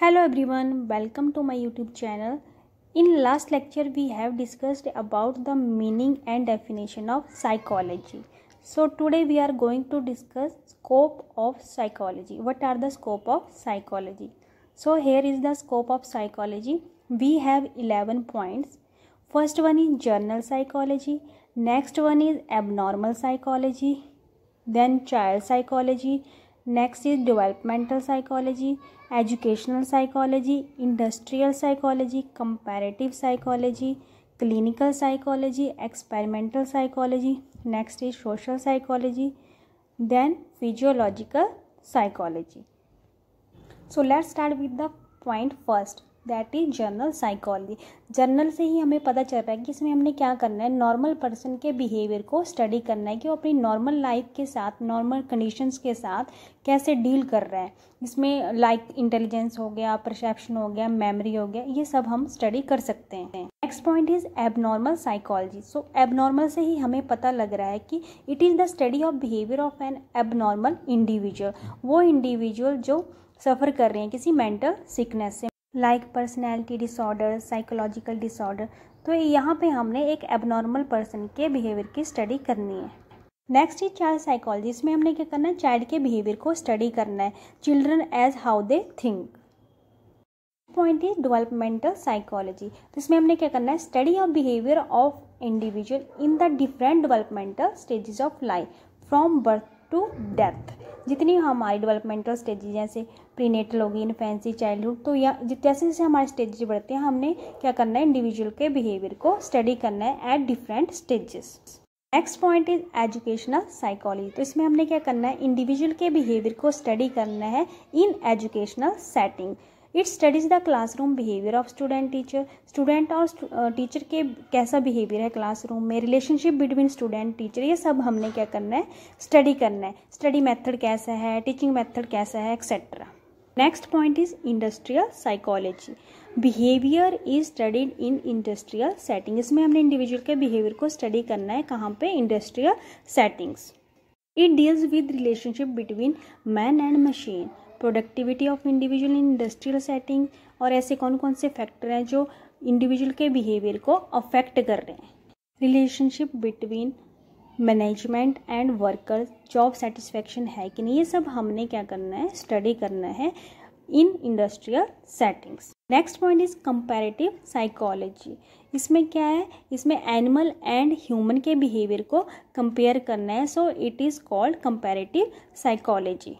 hello everyone welcome to my youtube channel in last lecture we have discussed about the meaning and definition of psychology so today we are going to discuss scope of psychology what are the scope of psychology so here is the scope of psychology we have 11 points first one is general psychology next one is abnormal psychology then child psychology Next is developmental psychology, educational psychology, industrial psychology, comparative psychology, clinical psychology, experimental psychology. Next is social psychology, then physiological psychology. So let's start with the point first that is general psychology general से ही हमें पता चल रहा है कि इसमें हमने क्या करना है नॉर्मल पर्सन के बिहेवियर को स्टडी करना है कि वो अपनी नॉर्मल लाइफ के साथ नॉर्मल कंडीशंस के साथ कैसे डील कर रहा है इसमें लाइक like इंटेलिजेंस हो गया परसेप्शन हो गया मेमोरी हो गया ये सब हम स्टडी कर सकते हैं next point is abnormal psychology so abnormal से ही हमें पता लग रहा है कि it is the study of behaviour of an abnormal individual वो इंडिविजुअल जो सफ़र कर रहे हैं किसी मेंटल सिकनेस से like personality disorder psychological disorder तो यहाँ पे हमने एक एबनॉर्मल पर्सन के बिहेवियर की स्टडी करनी है नेक्स्ट इज चाइल्ड साइकोलॉजी इसमें हमने क्या करना है चाइल्ड के बिहेवियर को स्टडी करना है children age how they think point is developmental psychology तो इसमें हमने क्या करना है study of behaviour of individual in the different developmental stages of life from birth to death जितनी हमारी डेवलपमेंटल स्टेजेज जैसे प्रीनेटल होगी इन्फेंसी चाइल्डहुड तो या जैसे जैसे हमारे स्टेजेज बढ़ते हैं हमने क्या करना है इंडिविजुअल के बिहेवियर को स्टडी करना है at different stages next point is educational psychology तो इसमें हमने क्या करना है इंडिविजुअल के बिहेवियर को स्टडी करना है in educational setting it studies the classroom behaviour of student teacher student और टीचर के कैसा बिहेवियर है क्लासरूम में रिलेशनशिप बिटवीन स्टूडेंट टीचर ये सब हमने क्या करना है स्टडी करना है स्टडी मेथड कैसा है टीचिंग मेथड कैसा है etcetera next point is industrial psychology behaviour is studied in industrial setting इसमें हमने इंडिविजुअल के बिहेवियर को स्टडी करना है कहाँ पे industrial settings it deals with relationship between man and machine productivity of individual in industrial setting और ऐसे कौन कौन से फैक्टर हैं जो इंडिविजुअल के बिहेवियर को अफेक्ट कर रहे हैं relationship between management and worker job satisfaction है कि नहीं ये सब हमने क्या करना है स्टडी करना है in industrial settings next point is comparative psychology इसमें क्या है इसमें एनिमल एंड ह्यूमन के बिहेवियर को कंपेयर करना है so it is called comparative psychology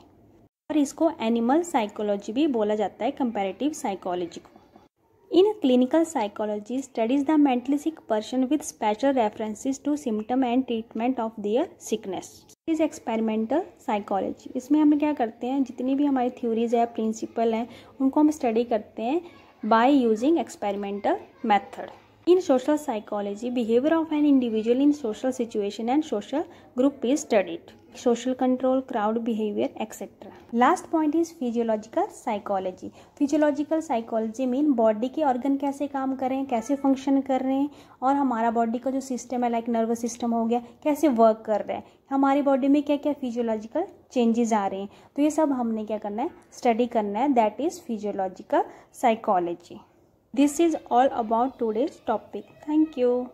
और इसको एनिमल साइकोलॉजी भी बोला जाता है कंपेरेटिव साइकोलॉजी को in clinical psychology studies the mentally sick person with special references to symptom and treatment of their sickness is experimental psychology इसमें हम क्या करते हैं जितनी भी हमारी थ्योरीज है प्रिंसिपल हैं उनको हम स्टडी करते हैं by using experimental method In social psychology, behavior of an individual in social situation and social group is studied. Social control, crowd behavior, etc. Last point is physiological psychology. Physiological psychology mean body के organ कैसे काम कर रहे हैं कैसे function कर रहे हैं और हमारा बॉडी का जो सिस्टम है लाइक नर्वस सिस्टम हो गया कैसे वर्क कर रहा है हमारी बॉडी में क्या क्या फिजियोलॉजिकल चेंजेस आ रहे हैं तो ये सब हमने क्या करना है स्टडी करना है that is physiological psychology This is all about today's topic. Thank you.